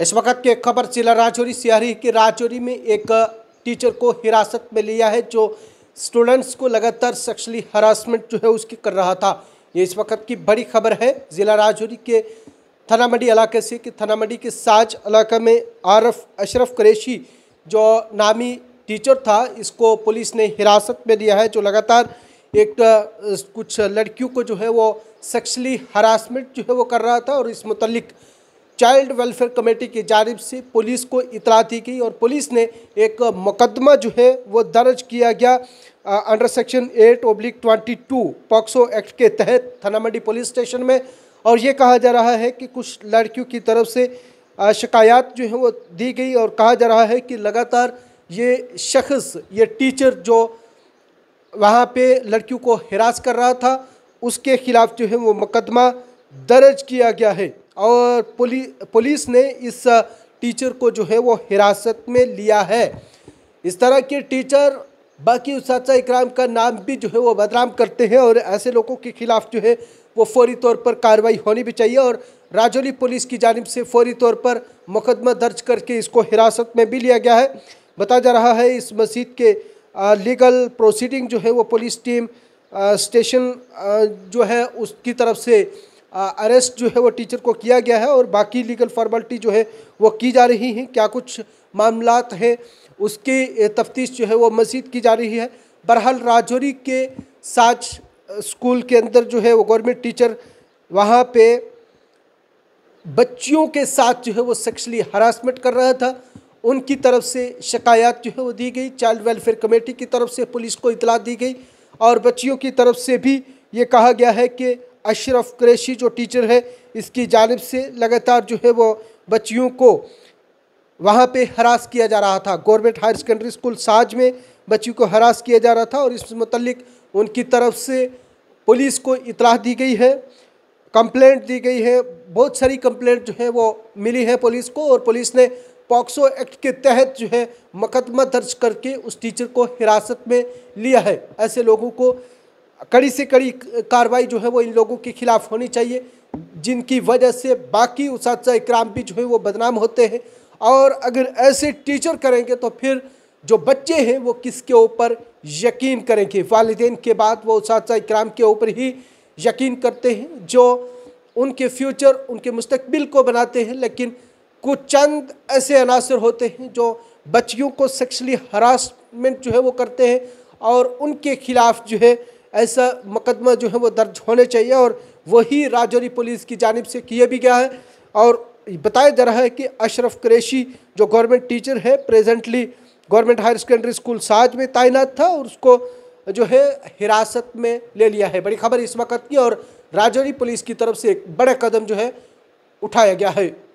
इस वक्त की खबर जिला राजौरी सियारी के राजौरी में एक टीचर को हिरासत में लिया है जो स्टूडेंट्स को लगातार सेक्सुअली हरासमेंट जो है उसकी कर रहा था ये इस वक्त की बड़ी खबर है ज़िला राजौरी के थानामंडी इलाके से कि थानामंडी के साज इलाके में आरफ अशरफ कुरेशी जो नामी टीचर था इसको पुलिस ने हिरासत में लिया है जो लगातार एक कुछ लड़कियों को जो है वो सेक्सुअली हरासमेंट जो है वो कर रहा था और इस मुतलिक चाइल्ड वेलफेयर कमेटी की जानब से पुलिस को इतला दी गई और पुलिस ने एक मुकदमा जो है वो दर्ज किया गया आ, under section eight oblique twenty two POCSO act के तहत थाना पुलिस स्टेशन में और ये कहा जा रहा है कि कुछ लड़कियों की तरफ से शिकायत जो है वो दी गई और कहा जा रहा है कि लगातार ये शख्स ये टीचर जो वहाँ पे लड़कियों को हिरास कर रहा था उसके ख़िलाफ़ जो है वो मुकदमा दर्ज किया गया है और पुलि, पुलिस ने इस टीचर को जो है वो हिरासत में लिया है इस तरह के टीचर बाकी उस इक्राम का नाम भी जो है वो बदनाम करते हैं और ऐसे लोगों के खिलाफ जो है वो फौरी तौर पर कार्रवाई होनी भी चाहिए और राजौली पुलिस की जानब से फौरी तौर पर मुकदमा दर्ज करके इसको हिरासत में भी लिया गया है बताया जा रहा है इस मस्जिद के लीगल प्रोसीडिंग जो है वो पुलिस टीम स्टेशन जो है उसकी तरफ से अरेस्ट जो है वो टीचर को किया गया है और बाकी लीगल फॉर्मेलिटी जो है वो की जा रही हैं क्या कुछ मामलात हैं उसकी तफ्तीश जो है वो मजीद की जा रही है बहरहाल राजौरी के साज स्कूल के अंदर जो है वो गवर्नमेंट टीचर वहाँ पे बच्चियों के साथ जो है वो सेक्सुअली हरासमेंट कर रहा था उनकी तरफ से शिकायत जो है वो दी गई चाइल्ड वेलफेयर कमेटी की तरफ से पुलिस को इतला दी गई और बच्चियों की तरफ से भी ये कहा गया है कि अशरफ क्रेशी जो टीचर है इसकी जानब से लगातार जो है वो बच्चियों को वहाँ पे हरास किया जा रहा था गवर्नमेंट हायर सेकेंडरी स्कूल साज में बच्चियों को हरास किया जा रहा था और इस मतलब उनकी तरफ से पुलिस को इतलाह दी गई है कंप्लेंट दी गई है बहुत सारी कंप्लेंट जो है वो मिली है पुलिस को और पुलिस ने पॉक्सो एक्ट के तहत जो है मुकदमा दर्ज करके उस टीचर को हिरासत में लिया है ऐसे लोगों को कड़ी से कड़ी कार्रवाई जो है वो इन लोगों के खिलाफ होनी चाहिए जिनकी वजह से बाकी उस इक्राम भी जो है वो बदनाम होते हैं और अगर ऐसे टीचर करेंगे तो फिर जो बच्चे हैं वो किसके ऊपर यकीन करेंगे वालदेन के बाद वो उस इक्राम के ऊपर ही यकीन करते हैं जो उनके फ्यूचर उनके मुस्तबिल को बनाते हैं लेकिन कुछ चंद ऐसे अनासर होते हैं जो बच्चियों को सेक्सुअली हरासमेंट जो है वो करते हैं और उनके खिलाफ जो है ऐसा मुकदमा जो है वो दर्ज होने चाहिए और वही राजौरी पुलिस की जानब से किया भी गया है और बताया जा रहा है कि अशरफ क्रेशी जो गवर्नमेंट टीचर है presently government higher secondary school साज में तैनात था और उसको जो है हिरासत में ले लिया है बड़ी खबर इस वक्त की और राजौरी पुलिस की तरफ से एक बड़ा कदम जो है उठाया गया है